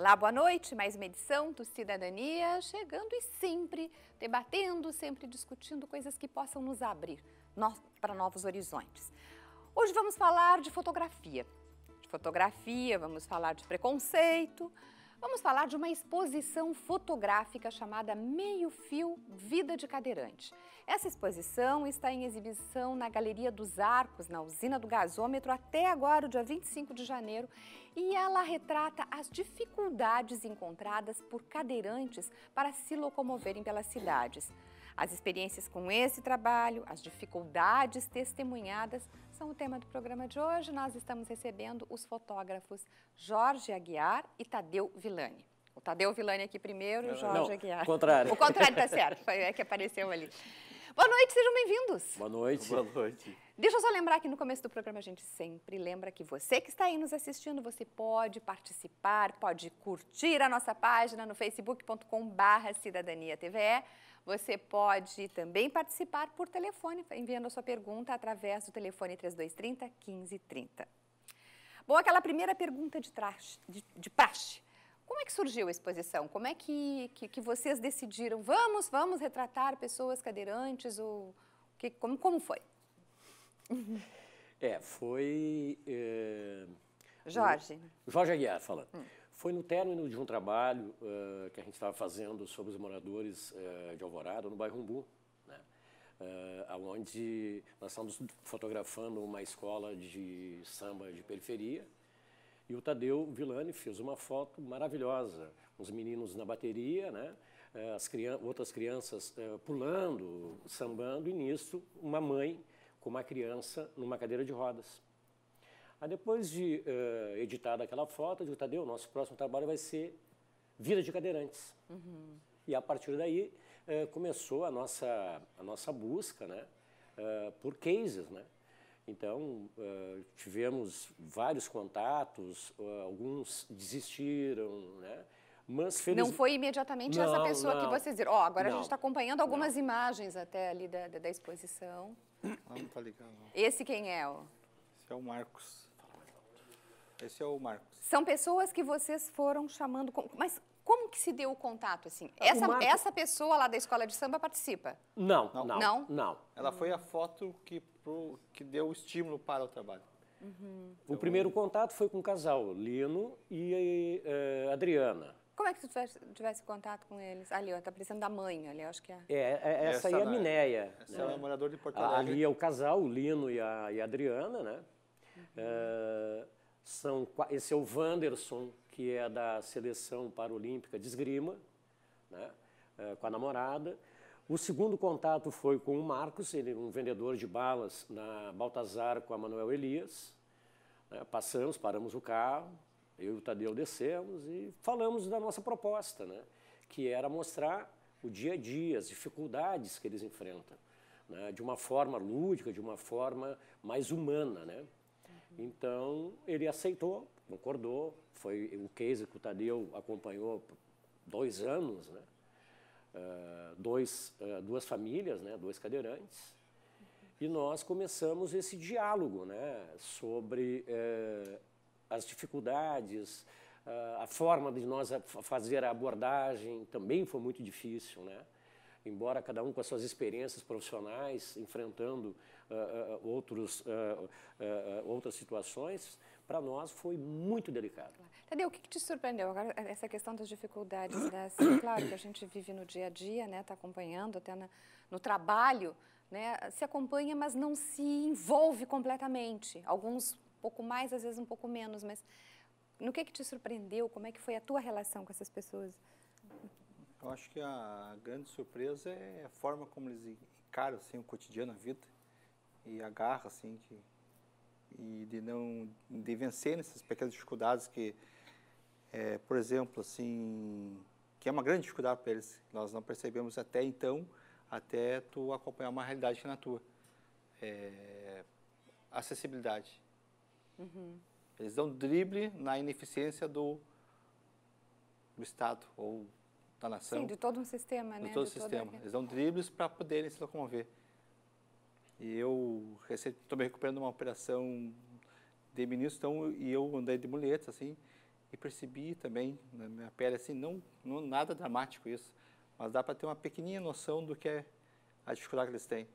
Olá, boa noite. Mais uma edição do Cidadania, chegando e sempre debatendo, sempre discutindo coisas que possam nos abrir no, para novos horizontes. Hoje vamos falar de fotografia. De fotografia, vamos falar de preconceito, Vamos falar de uma exposição fotográfica chamada Meio Fio Vida de Cadeirante. Essa exposição está em exibição na Galeria dos Arcos, na usina do gasômetro, até agora, o dia 25 de janeiro, e ela retrata as dificuldades encontradas por cadeirantes para se locomoverem pelas cidades. As experiências com esse trabalho, as dificuldades testemunhadas são o tema do programa de hoje. Nós estamos recebendo os fotógrafos Jorge Aguiar e Tadeu Villani. O Tadeu Villani aqui primeiro e o Jorge Não, Aguiar. contrário. O contrário está certo, foi é que apareceu ali. Boa noite, sejam bem-vindos. Boa noite. Boa noite. Deixa eu só lembrar que no começo do programa a gente sempre lembra que você que está aí nos assistindo, você pode participar, pode curtir a nossa página no facebook.com barra cidadania TVE. Você pode também participar por telefone, enviando a sua pergunta através do telefone 3230 1530. Bom, aquela primeira pergunta de, traxe, de, de praxe. Como é que surgiu a exposição? Como é que, que, que vocês decidiram, vamos, vamos retratar pessoas cadeirantes? Ou, que, como, como foi? É, foi... É... Jorge. Jorge Aguiar falando. Hum. Foi no término de um trabalho uh, que a gente estava fazendo sobre os moradores uh, de Alvorada, no bairro Rumbu, né? uh, eh, onde nós estávamos fotografando uma escola de samba de periferia, e o Tadeu Villani fez uma foto maravilhosa, os meninos na bateria, né? As crianças, outras crianças pulando, sambando, e nisso uma mãe com uma criança numa cadeira de rodas. Aí depois de uh, eh, editar aquela foto, eu digo, Tadeu, nosso próximo trabalho vai ser Vida de Cadeirantes. Uhum. E a partir daí uh, começou a nossa, a nossa busca né, uh, por cases. Né? Então, tivemos vários contatos, alguns desistiram, né? Mas, felizmente... Não foi imediatamente não, essa pessoa não, que vocês viram. oh, agora não, a gente está acompanhando algumas imagens até ali da, da, exposição. Ah, não tá Esse quem é? Ó? Esse é o Marcos. Esse é o Marcos. São pessoas que vocês foram chamando, mas como que se deu o contato assim? Ah, essa, Marcos... essa pessoa lá da escola de samba participa? Não, não, não. não. Ela foi a foto que, pro, que deu o estímulo para o trabalho. Uhum. O primeiro contato foi com o casal, Lino e uh, Adriana. Como é que tu tivesse, tivesse contato com eles? Ali, ó, tá precisando da mãe, ali, acho que é. É, é essa, essa, aí é a é. Minéia. Essa é né? é o moradora de Porto Alegre. Ali é o casal, o Lino e a, e a Adriana, né? Uhum. Uh, são, esse é o Wanderson, que é da seleção paralímpica de esgrima, né, é, com a namorada. O segundo contato foi com o Marcos, ele um vendedor de balas na Baltazar com a Manuel Elias. Né, passamos, paramos o carro, eu e o Tadeu descemos e falamos da nossa proposta, né, que era mostrar o dia a dia, as dificuldades que eles enfrentam, né, de uma forma lúdica, de uma forma mais humana. Né. Então, ele aceitou, concordou. Foi o case que o Tadeu acompanhou dois anos, né? Uh, dois, uh, duas famílias, né? dois cadeirantes. E nós começamos esse diálogo né? sobre uh, as dificuldades, ah, a forma de nós fazer a abordagem também foi muito difícil, né? Embora cada um com as suas experiências profissionais, enfrentando uh, uh, outros, outras situações, para nós foi muito delicado. Tadeu, o que, que, te surpreendeu? Agora, essa questão das dificuldades, das... claro que a gente vive no dia a dia, está né? Tá acompanhando até na, no trabalho, né? se acompanha, mas não se envolve completamente. Alguns um pouco mais, às vezes um pouco menos, mas no que, que te surpreendeu? Como é que foi a tua relação com essas pessoas? Eu acho que a grande surpresa é a forma como eles encaram assim, o cotidiano, a vida e a garra, assim, que, e de não de vencer nessas pequenas dificuldades que, é, por exemplo, assim, que é uma grande dificuldade para eles. Nós não percebemos até então, até tu acompanhar uma realidade que não é tua. É, acessibilidade. Uhum. Eles dão drible na ineficiência do, do Estado ou da nação. Sim, de todo um sistema, né? De todo o sistema. Todo... Eles dão dribles para poderem se locomover e eu estou me recuperando de uma operação de ministro, então, e eu andei de muletas, assim, e percebi também na minha pele, assim, não, não nada dramático isso, mas dá para ter uma pequenina noção do que é a dificuldade que eles têm.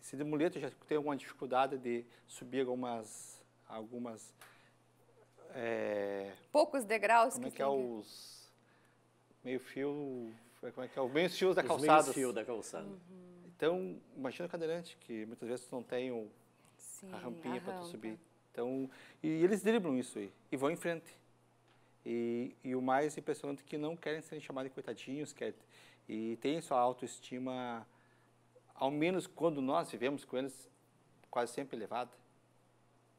Se de muleta já tem alguma dificuldade de subir algumas... algumas é, Poucos degraus. Como é que, que é os... meio fio... Como é que é? Os meios fios da calçada. Os meios fios da calçada. Uhum. Então, imagina o cadeirante, que muitas vezes não tem o, Sim, a rampinha para tu subir. Então, e eles driblam isso aí e vão em frente. E, e o mais impressionante é que não querem ser chamados de coitadinhos, querem, e têm sua autoestima, ao menos quando nós vivemos com eles, quase sempre elevada.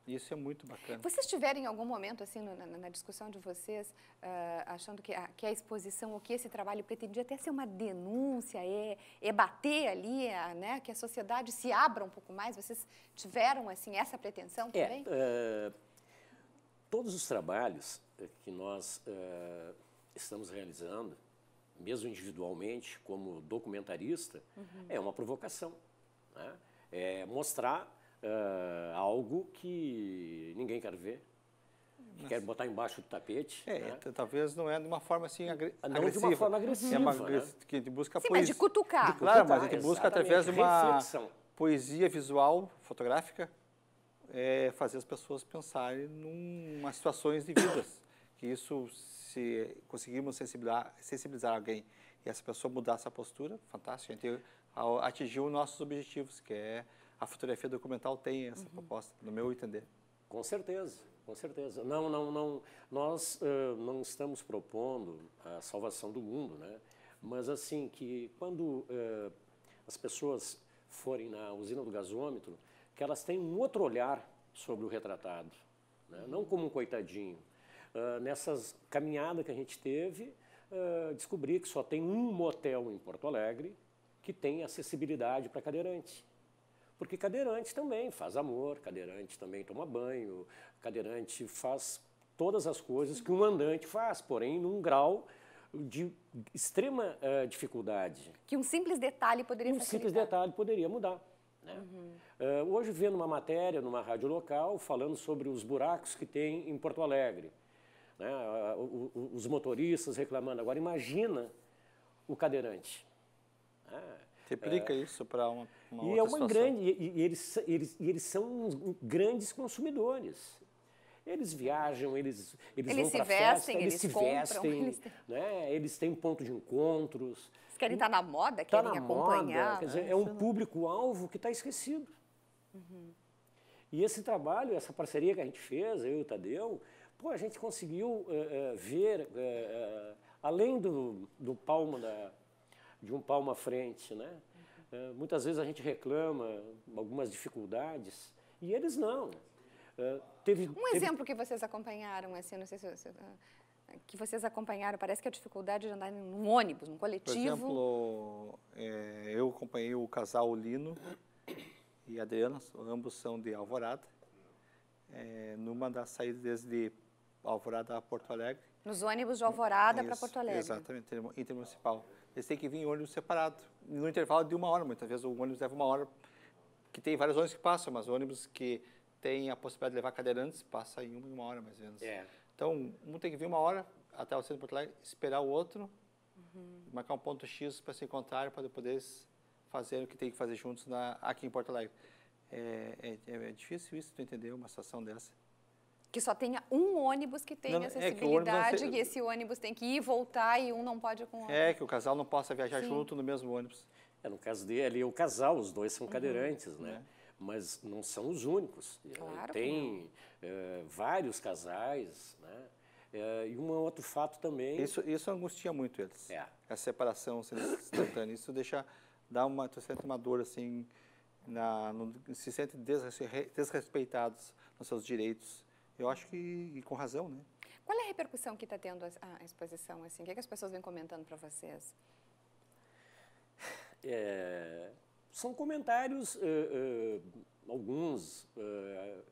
Isso é muito bacana. Vocês tiveram em algum momento, assim, na, na discussão de vocês, uh, achando que a, que a exposição ou que esse trabalho pretendia até ser uma denúncia, é, é bater ali, ah, né, que a sociedade se abra um pouco mais? Vocês tiveram, assim, essa pretensão é, também? É, uh, todos os trabalhos eh, que nós uh, estamos realizando, mesmo individualmente, como documentarista, uhum. é uma provocação. Né? É mostrar uh, algo que ninguém quer ver, que Mas... quer botar embaixo do tapete. É, né? talvez não é de uma forma assim não agressiva. Ah, não de uma forma agressiva. É uma né? que a gente busca Sim, poesia. de cutucar. De, claro, mas a gente busca através de uma Reflexão. poesia visual, fotográfica, é fazer as pessoas pensarem em situações de vidas. Que isso, se conseguirmos sensibilizar, sensibilizar alguém e essa pessoa mudar essa postura, fantástico. A gente atingiu nossos objetivos, que é a fotografia documental tem essa uhum. proposta, no meu entender. Com certeza, com certeza. Não, não, não. Nós uh, não estamos propondo a salvação do mundo, né? Mas assim que quando uh, as pessoas forem na usina do gasômetro, que elas têm um outro olhar sobre o retratado, né? não como um coitadinho. Uh, nessas caminhada que a gente teve, uh, descobri que só tem um motel em Porto Alegre que tem acessibilidade para cadeirante. Porque cadeirante também faz amor, cadeirante também toma banho, cadeirante faz todas as coisas que um andante faz, porém num grau de extrema uh, dificuldade. Que um simples detalhe poderia Um facilitar. simples detalhe poderia mudar. Né? Uhum. Uh, hoje vendo uma matéria numa rádio local falando sobre os buracos que tem em Porto Alegre. Né? Uh, os motoristas reclamando. Agora imagina o cadeirante. Ah, Replica é, isso para uma, uma e é uma situação. grande e, e, eles, eles, e eles são grandes consumidores. Eles viajam, eles, eles, eles vão vestem, festa, eles, eles se compram, vestem, eles... Né? eles têm ponto de encontros. Eles querem estar tá na moda, tá querem na acompanhar. Moda, quer né? dizer, é um público-alvo que está esquecido. Uhum. E esse trabalho, essa parceria que a gente fez, eu e o Tadeu, pô, a gente conseguiu eh, eh, ver, eh, além do, do palmo da, de um palmo à frente, né? Uhum. muitas vezes a gente reclama algumas dificuldades e eles não. Uh, teve, um teve... exemplo que vocês acompanharam, assim, não sei se, se ah, que vocês acompanharam, parece que a dificuldade de andar num ônibus, num coletivo. Por exemplo, é, eu acompanhei o casal Lino e Adriana, ambos são de Alvorada, é, numa das saídas desde Alvorada a Porto Alegre. Nos ônibus de Alvorada para Porto Alegre. Exatamente, intermunicipal eles têm que vir em ônibus separado, no intervalo de uma hora. Muitas vezes o ônibus leva uma hora, que tem vários ônibus que passam, mas ônibus que tem a possibilidade de levar cadeirantes passa em uma, uma hora mais ou menos. É. Então, um tem que vir uma hora até o centro de Porto Alegre, esperar o outro, uhum. marcar um ponto X para se encontrar, para poder fazer o que tem que fazer juntos na, aqui em Porto Alegre. É, é, é difícil isso, tu entender uma situação dessa. Que só tenha um ônibus que tenha não, acessibilidade é que e esse ônibus tem que ir e voltar e um não pode com o é, outro. É, que o casal não possa viajar Sim. junto no mesmo ônibus. É, no caso dele, é o casal, os dois são uhum. cadeirantes, né? É. Mas não são os únicos. É, claro tem é, vários casais, né? É, e um outro fato também. Isso, isso angustia muito eles. É. A separação assim, instantânea. Isso deixa, dá uma, sente uma dor assim, na, no, se sente desrespeitados nos seus direitos. Eu acho que, e com razão, né? Qual é a repercussão que está tendo a, a, exposição? Assim? O que, é que as pessoas vêm comentando para vocês? É, são comentários, uh, uh, alguns uh,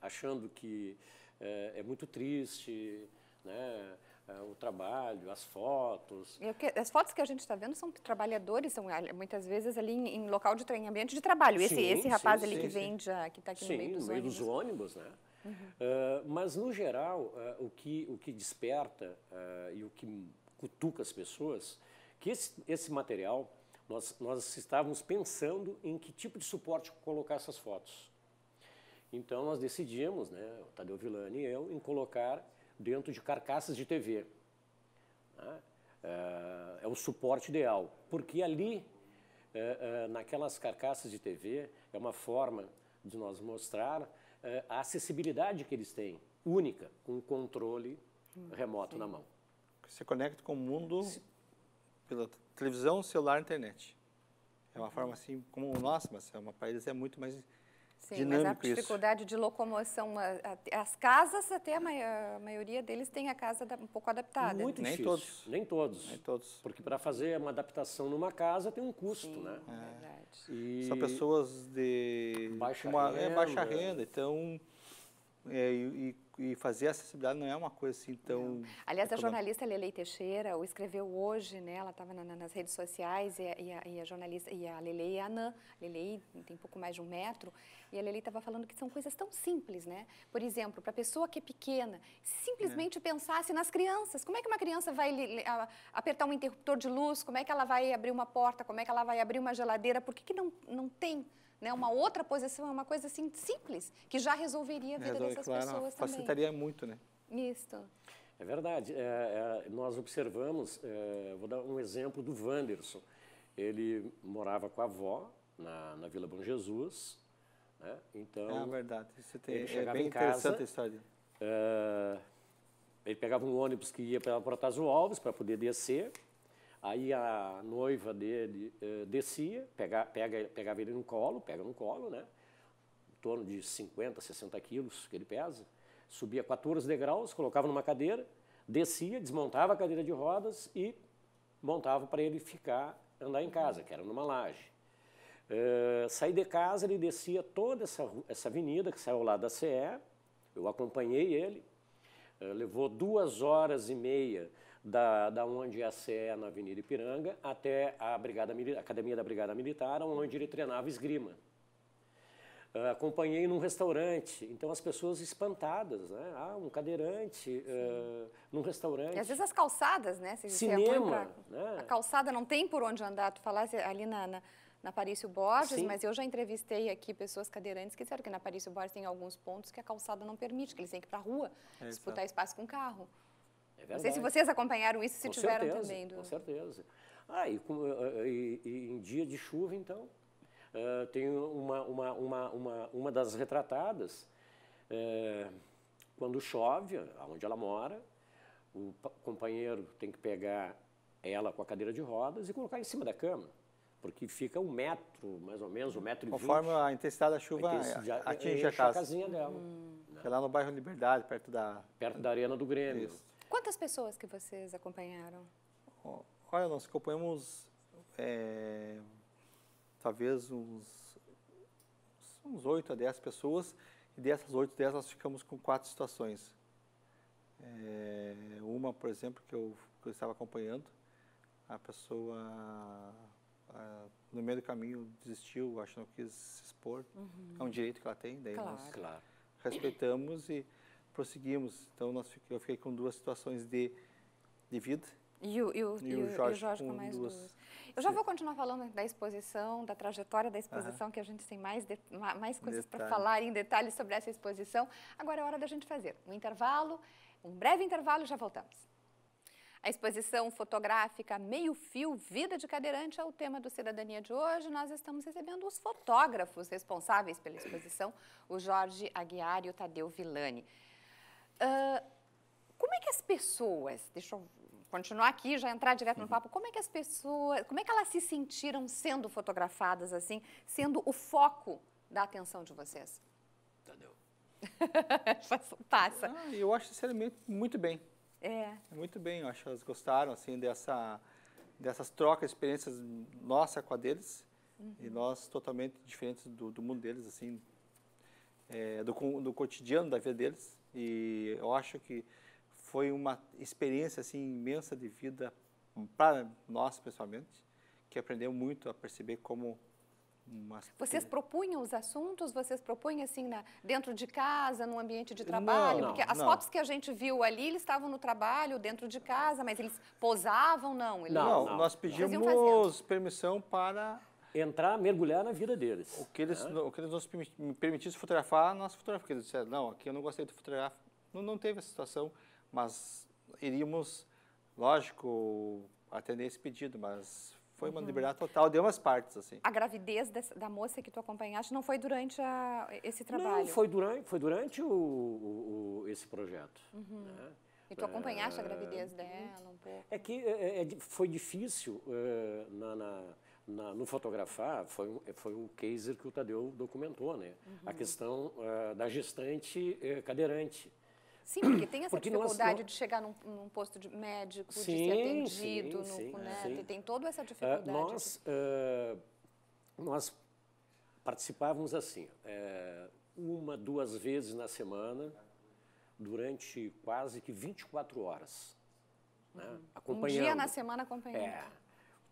achando que é muito triste, né? É, o trabalho, as fotos. as fotos que a gente está vendo são trabalhadores, são muitas vezes ali em, em local de treinamento de trabalho. Sim, esse, esse rapaz sim, ali sim, que vende, ah, que está aqui no meio dos no meio ônibus. dos ônibus, né? Uh, mas, no geral, uh, o, que, o que desperta uh, e o que cutuca as pessoas, que esse, esse material, nós, nós estávamos pensando em que tipo de suporte colocar essas fotos. Então, nós decidimos, né, o Tadeu Villani e eu, em colocar dentro de carcaças de TV. Né? É, o suporte ideal, porque ali, eh, eh, naquelas carcaças de TV, é uma forma de nós mostrar uh, a acessibilidade que eles têm, única, com um controle remoto sim. na mão. Você conecta com o mundo pela televisão, celular, internet. É uma uhum. forma assim, como o nosso, mas é uma, para eles é muito mais Sim, dinâmico mas a isso. dificuldade de locomoção, as casas até a, maioria, deles tem a casa um pouco adaptada. Né? Muito nem todos, nem todos, nem todos, porque para fazer uma adaptação numa casa tem um custo, Sim, né? É. Verdade. E... São pessoas de baixa uma, renda, é, baixa renda, então é, e, e e fazer acessibilidade não é uma coisa assim tão... Não. É Aliás, econômica. a jornalista Lelei Teixeira o escreveu hoje, né? Ela estava na, nas redes sociais e a, e, a, e a, jornalista, e a Lelei e é a Anã. Lelei tem um pouco mais de um metro e a Lelei estava falando que são coisas tão simples, né? Por exemplo, para a pessoa que é pequena, simplesmente é. pensasse nas crianças. Como é que uma criança vai li, a, apertar um interruptor de luz? Como é que ela vai abrir uma porta? Como é que ela vai abrir uma geladeira? Por que, que não, não tem né? Uma outra posição é uma coisa assim simples, que já resolveria a vida Resolve, dessas claro, pessoas facilitaria também. Facilitaria muito, né? Isto. É verdade. É, é, nós observamos, é, vou dar um exemplo do Wanderson. Ele morava com a avó na, na Vila Bom Jesus. Né? Então, é verdade. Isso tem, ele é chegava é bem em casa, a história. É, ele pegava um ônibus que ia para Protásio Alves para poder descer Aí a noiva dele eh, descia, pega, pega, pegava ele no colo, pega no colo, né? Em torno de 50, 60 quilos que ele pesa. Subia 14 degraus, colocava numa cadeira, descia, desmontava a cadeira de rodas e montava para ele ficar, andar em casa, que era numa laje. Eh, saí de casa, ele descia toda essa, essa avenida que saiu ao lado da CE, eu acompanhei ele, eh, levou duas horas e meia da, da onde a CE é, na Avenida Ipiranga até a Brigada, Academia da Brigada Militar, onde ele treinava esgrima. Uh, acompanhei num restaurante, então as pessoas espantadas, né? Ah, um cadeirante uh, num restaurante. E às vezes as calçadas, né? Se Cinema. Pra... Né? A calçada não tem por onde andar. Tu falasse ali na, na na Parício Borges, Sim. mas eu já entrevistei aqui pessoas cadeirantes que disseram que na Parício Borges tem alguns pontos que a calçada não permite, que eles têm que ir para a rua é, disputar espaço com carro. É verdade. Não sei se vocês acompanharam isso, se com tiveram certeza, também. Do... Com certeza. Ah, e, eh, eh, e, e em dia de chuva, então, uh, tem uma, uma, uma, uma, uma das retratadas, uh, quando chove, onde ela mora, o companheiro tem que pegar ela com a cadeira de rodas e colocar em cima da cama porque fica um metro, mais ou menos, um metro Conforme e Conforme a intensidade da chuva atinge a, casa. a casinha dela. Hum. Né? Que é lá no bairro Liberdade, perto da... Perto da Arena do Grêmio. Isso. Quantas pessoas que vocês acompanharam? Olha, nós acompanhamos é, talvez uns uns 8 a 10 pessoas e dessas 8, 10 nós ficamos com quatro situações. É, uma, por exemplo, que eu, que eu, estava acompanhando, a pessoa a, no meio do caminho desistiu, acho que não quis se expor. Uhum. É um direito que ela tem, daí claro. nós claro. respeitamos e prosseguimos. Então nós, eu fiquei com duas situações de, de vida. E o, e, o, e, o e o, Jorge, com, com mais duas. duas. Eu já vou continuar falando da exposição, da trajetória da exposição, que a gente tem mais, de, mais coisas para falar em detalhes sobre essa exposição. Agora é hora da gente fazer um intervalo, um breve intervalo e já voltamos. A exposição fotográfica Meio Fio Vida de Cadeirante é o tema do Cidadania de hoje. Nós estamos recebendo os fotógrafos responsáveis pela exposição, o Jorge Aguiar e o Tadeu Villani. Ah, como é que as pessoas, deixa eu continuar aqui, já entrar direto no uhum. papo, como é que as pessoas, como é que elas se sentiram sendo fotografadas assim, sendo o foco da atenção de vocês? Tadeu. Passa. Ah, eu acho, sinceramente, muito bem. É. é. Muito bem, eu acho que elas gostaram, assim, dessa, dessas trocas, experiências nossa com a deles, uhum. e nós totalmente diferentes do, do mundo deles, assim, é, do, do cotidiano da vida deles. E eu acho que foi uma experiência assim imensa de vida para nós, pessoalmente, que aprendeu muito a perceber como uma... Vocês propunham os assuntos? Vocês propunham assim na, dentro de casa, no ambiente de trabalho? Não, não, Porque as não. fotos que a gente viu ali, eles estavam no trabalho, dentro de casa, mas eles posavam, não? Eles... Não, nós pedimos permissão para entrar, mergulhar na vida deles. O que eles, né? o que eles nos permitissem fotografar, nós fotografamos. Eles disseram, não, aqui eu não gostei de fotografar. Não, não teve essa situação, mas iríamos, lógico, atender esse pedido, mas foi uma uhum. liberdade total deu umas partes, assim. A gravidez dessa, da moça que tu acompanhaste não foi durante a, esse trabalho? Não, foi durante, foi durante o, o, o esse projeto. Uhum. Né? E tu acompanhaste é, a gravidez dela um pouco? É que é, é, é foi difícil eh, na, na na, no fotografar foi um, foi um case que o Tadeu documentou, né? Uhum. A questão uh, da gestante uh, cadeirante. Sim, porque tem essa porque é dificuldade nós, de chegar num, num, posto de médico, sim, de ser atendido, sim, sim, né? tem toda essa ah, dificuldade. Uh, nós, ah, nós participávamos assim, é, uma, duas vezes na semana, durante quase que 24 horas. Né? Acompanhando. Um dia na semana acompanhando. É,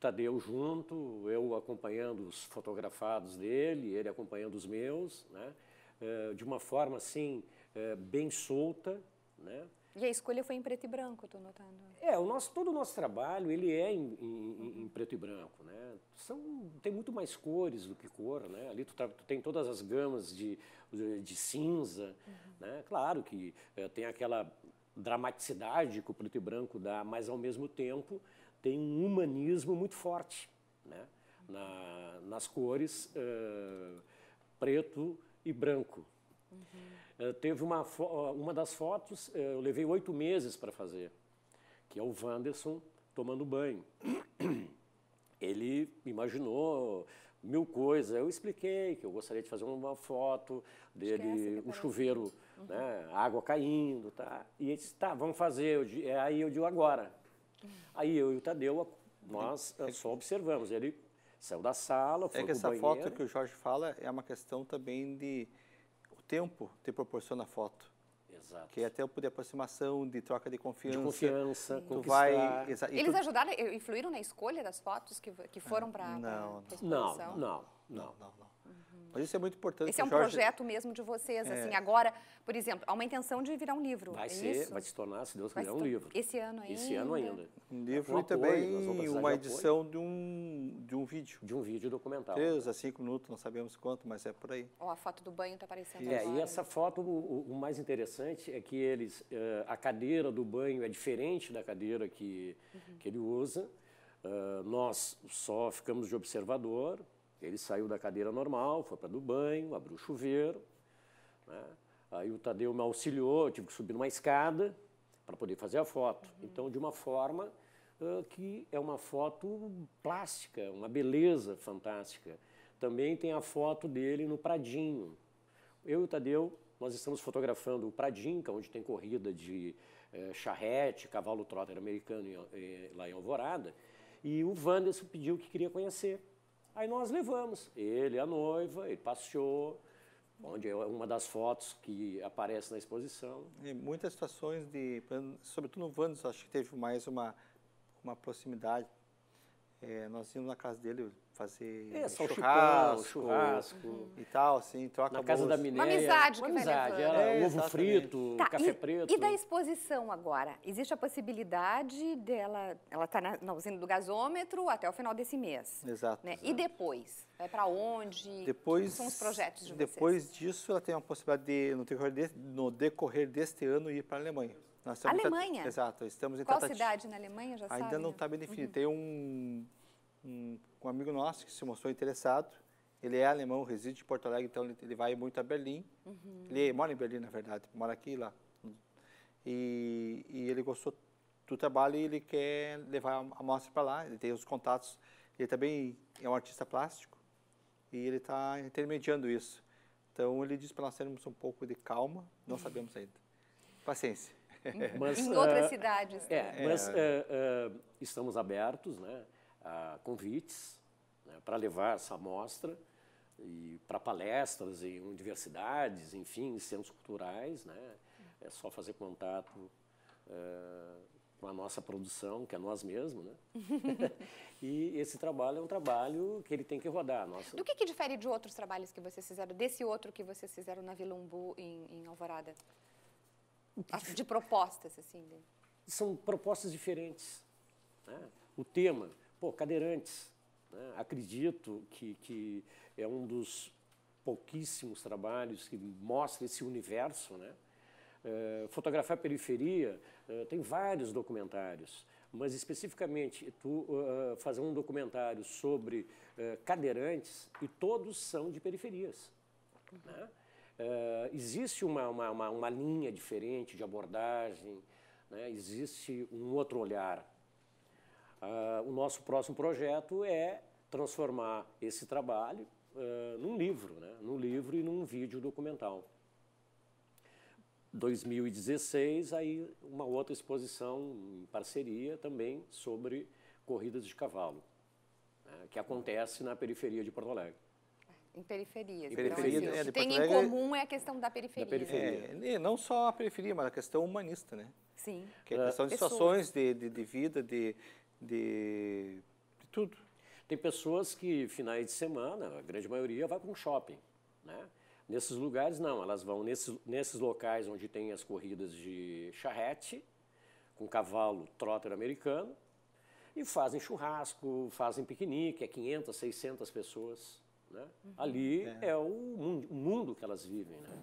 Tadeu junto, eu acompanhando os fotografados dele, ele acompanhando os meus, né? É, de uma forma assim, é, bem solta. Né? E a escolha foi em preto e branco, estou notando. É, o nosso, todo o nosso trabalho ele é em, em, em, preto e branco. Né? São, tem muito mais cores do que cor. Né? Ali tu, tá, tu tem todas as gamas de, de, de cinza. Uhum. Né? Claro que é, tem aquela dramaticidade que o preto e branco dá, mas ao mesmo tempo tem um humanismo muito forte né? Na, nas cores uh, preto e branco. Uhum. Uh, teve uma, uma das fotos, uh, eu levei oito meses para fazer, que é o Wanderson tomando banho. Ele imaginou mil coisas. Eu expliquei que eu gostaria de fazer uma foto dele, o um chuveiro, né? uhum. né, água caindo, tá? E ele disse, tá, vamos fazer. Eu, é aí eu digo, agora. Aí eu e o Tadeu, nós é, só observamos. Ele saiu da sala, foi É que essa banheiro. foto que o Jorge fala é uma questão também de o tempo te proporciona a foto. Exato. Que é tempo de aproximação, de troca de confiança. De confiança, tu vai, Eles tu... ajudaram, influíram na escolha das fotos que, que foram para a exposição? Não, não, não. não, não. Uhum. Mas isso é muito importante. Esse é um Jorge... projeto mesmo de vocês, é. assim, agora, por exemplo, há uma intenção de virar um livro, Vai é ser, isso? vai se tornar, se Deus quiser, um livro. Esse ano ainda? Esse ano ainda. Um livro um e apoio, também uma de edição de um, de um vídeo. De um vídeo documental. Três a cinco minutos, não sabemos quanto, mas é por aí. Ó, oh, a foto do banho está aparecendo É, agora, e essa foto, o, o, mais interessante é que eles, eh, a cadeira do banho é diferente da cadeira que, uhum. que ele usa, Uh, nós só ficamos de observador, ele saiu da cadeira normal, foi para do banho, abriu o chuveiro. Né? Aí o Tadeu me auxiliou, eu tive que subir numa escada para poder fazer a foto. Uhum. Então, de uma forma uh, que é uma foto plástica, uma beleza fantástica. Também tem a foto dele no Pradinho. Eu e o Tadeu, nós estamos fotografando o Pradinho, que é onde tem corrida de eh, charrete, cavalo trotter americano em, lá em Alvorada. E o Wanderson pediu que queria conhecer. Aí nós levamos ele, a noiva, ele passeou, onde é uma das fotos que aparece na exposição. E muitas situações de, sobretudo no Vânus, acho que teve mais uma, uma proximidade, é, nós íamos na casa dele fazer é, só churrasco, churrasco e tal, assim, troca então Na casa da Mineia. Uma amizade uma amizade, Era é, ovo frito, tá, café e, preto. E da exposição agora? Existe a possibilidade dela, ela está na, na, usina do gasômetro até o final desse mês. Exato. Né? exato. E depois? Vai para onde? Depois, são os projetos de depois vocês? Depois disso, ela tem a possibilidade de, no decorrer, de, no decorrer deste ano, ir para a Alemanha. Nós Alemanha? Tra... Exato, estamos em Qual cidade na Alemanha, já Ainda sabe, não está bem definido. Uhum. Tem um, um, um, amigo nosso que se mostrou interessado, ele é alemão, reside em Porto Alegre, então ele, vai muito a Berlim. Uhum. Ele mora em Berlim, na verdade, mora aqui e lá. E, e ele gostou do trabalho e ele quer levar a mostra para lá, ele tem os contatos. Ele também é um artista plástico e ele está intermediando isso. Então ele diz para nós termos um pouco de calma, não uhum. sabemos ainda. Paciência. Uhum. mas, em ah, outras cidades. É, né? mas é. Ah, ah, estamos abertos né, a convites né, para levar essa amostra e para palestras em universidades, enfim, centros culturais, né? É só fazer contato uh, com a nossa produção, que é nós mesmos, né? e esse trabalho é um trabalho que ele tem que rodar. Nossa... Do que, que difere de outros trabalhos que vocês fizeram, desse outro que vocês fizeram na Vila Umbu, em, em Alvorada? De propostas, assim. Né? São propostas diferentes. Né? O tema, pô, cadeirantes. Né? Acredito que, que é um dos pouquíssimos trabalhos que mostra esse universo, né? É, fotografar a periferia, é, tem vários documentários, mas especificamente tu uh, fazer um documentário sobre uh, cadeirantes e todos são de periferias. Uhum. Né? Uh, existe uma, uma, uma, linha diferente de abordagem, né? existe um outro olhar. Uh, o nosso próximo projeto é transformar esse trabalho uh, num livro, né? num livro e num vídeo documental. 2016, aí uma outra exposição em parceria também sobre corridas de cavalo, né? que acontece na periferia de Porto Alegre. Em periferias. Em periferia, então, assim, é, tem em é comum é a questão da periferia. Da periferia. É, não só a periferia, mas a questão humanista, né? Sim. Que é a questão de pessoas. situações de, de, de vida, de, de, de, tudo. Tem pessoas que, finais de semana, a grande maioria, vai para um shopping, né? Nesses lugares, não. Elas vão nesses, nesses locais onde tem as corridas de charrete, com cavalo trotter americano, e fazem churrasco, fazem piquenique, é 500, 600 pessoas. Né? Uhum. Ali é, é o, mundo, o, mundo, que elas vivem. Né?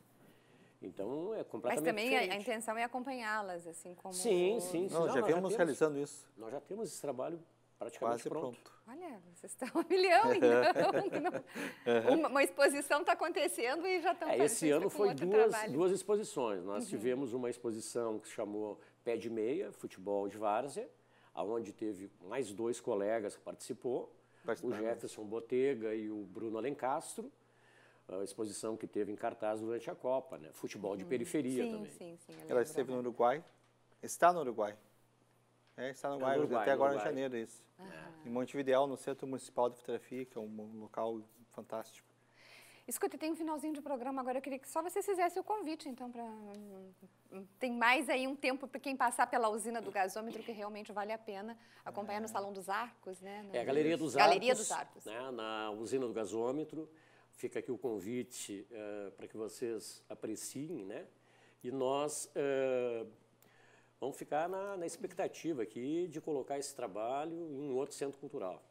Então é completamente. Mas também a, intenção é acompanhá-las, assim como. Sim, sim, sim. Não, já, viemos realizando isso. Nós já temos esse trabalho praticamente Quase pronto. pronto. Olha, vocês estão a milhão, então. uma, uma, exposição está acontecendo e já estão é, Esse ano foi duas, duas exposições. Nós uhum. tivemos uma exposição que se chamou Pé de Meia, Futebol de Várzea, onde teve mais dois colegas que participou o Jefferson Botega e o Bruno Alencastro, a exposição que teve em cartaz durante a Copa, né? Futebol de uhum. periferia sim, também. Sim, sim, Ela esteve no Uruguai, está no Uruguai. É, está no Uruguai, é no Uruguai até agora Uruguai. em janeiro, isso. Em Montevideo, no Centro Municipal de Fotografia, que é um local fantástico. Escuta, tem um finalzinho de programa agora. Eu queria que só você fizesse o convite, então, para. Hum, hum, tem mais aí um tempo para quem passar pela usina do gasômetro, que realmente vale a pena acompanhar é. no Salão dos Arcos, né? É, a Galeria dos Arcos. Galeria dos Arcos. Né? Na usina do gasômetro. Fica aqui o convite uh, eh, para que vocês apreciem, né? E nós uh, vamos ficar na, na expectativa aqui de colocar esse trabalho em um outro centro cultural.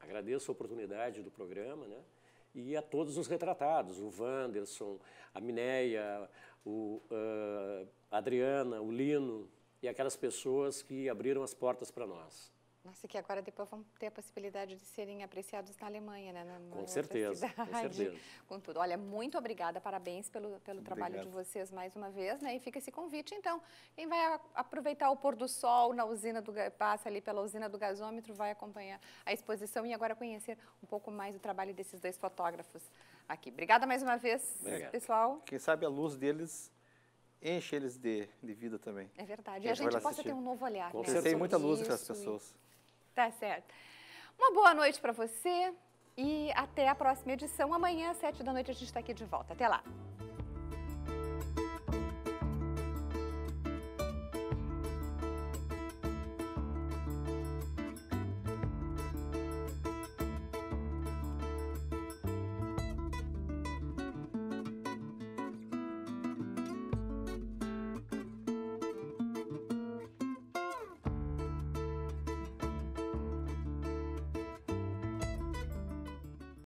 Agradeço a oportunidade do programa, né? e a todos os retratados, o Wanderson, a Mineia, o uh, Adriana, o Lino e aquelas pessoas que abriram as portas para nós. Nossa, que agora depois vão ter a possibilidade de serem apreciados na Alemanha, né? Na com, certeza, cidade, com certeza. Com tudo. Olha, muito obrigada, parabéns pelo, pelo trabalho de vocês mais uma vez, né? E fica esse convite, então. Quem vai aproveitar o pôr do sol na usina do passa ali pela usina do gasômetro, vai acompanhar a exposição e agora conhecer um pouco mais o trabalho desses dois fotógrafos aqui. Obrigada mais uma vez, Obrigado. pessoal. Quem sabe a luz deles enche eles de, de vida também. É verdade. E a gente, possa ter um novo olhar. Né? Você tem muita luz para as pessoas. E... Tá certo. Uma boa noite para você e até a próxima edição. Amanhã, às sete da noite, a gente está aqui de volta. Até lá!